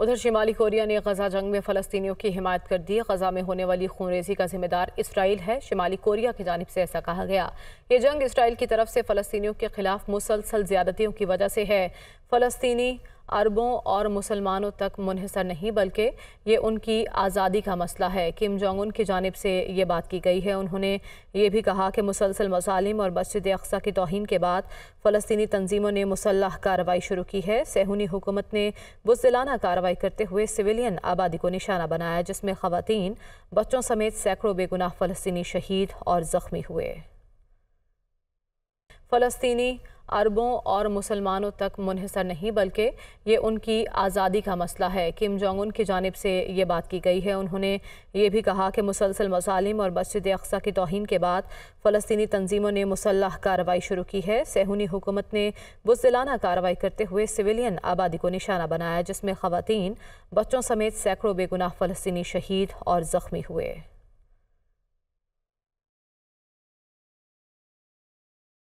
उधर शिमाली कोरिया ने गजा जंग में फलस्तियों की हिमायत कर दी गजा में होने वाली खूनरेजी का जिम्मेदार इसराइल है शिमाली कोरिया की जानब से ऐसा कहा गया ये जंग इसराइल की तरफ से फलस्तियों के खिलाफ मुसलसल ज्यादतियों की वजह से है फलस्तनी अरबों और मुसलमानों तक मुनहसर नहीं बल्कि ये उनकी आज़ादी का मसला है किम जोंग उन की जानब से ये बात की गई है उन्होंने ये भी कहा कि मुसलसल मसालिम और मस्जिद अक्सा की तोहन के बाद फ़लस्तनी तनजीमों ने मुसल्ह कार्रवाई शुरू की है सहूनी हुकूमत ने बुजलाना कार्रवाई करते हुए सिविलियन आबादी को निशाना बनाया जिसमें ख़वातीन बच्चों समेत सैकड़ों बेगुनाह फ़लस्तनी शहीद और ज़ख्मी हुए फ़लस्तनी अरबों और मुसलमानों तक मुनहसर नहीं बल्कि ये उनकी आज़ादी का मसला है किम जोंग उन की जानब से ये बात की गई है उन्होंने ये भी कहा कि मुसलसल मसालिम और मस्जिद अक्सा की तोहन के बाद फ़लस्तनी तनजीमों ने मुसलह कार्रवाई शुरू की है सहूनी हुकूमत ने बुजदिलाना कार्रवाई करते हुए सिविलियन आबादी को निशाना बनाया जिसमें ख़वान बच्चों समेत सैकड़ों बेगुनाह फ़लस्तनी शहीद और ज़ख्मी हुए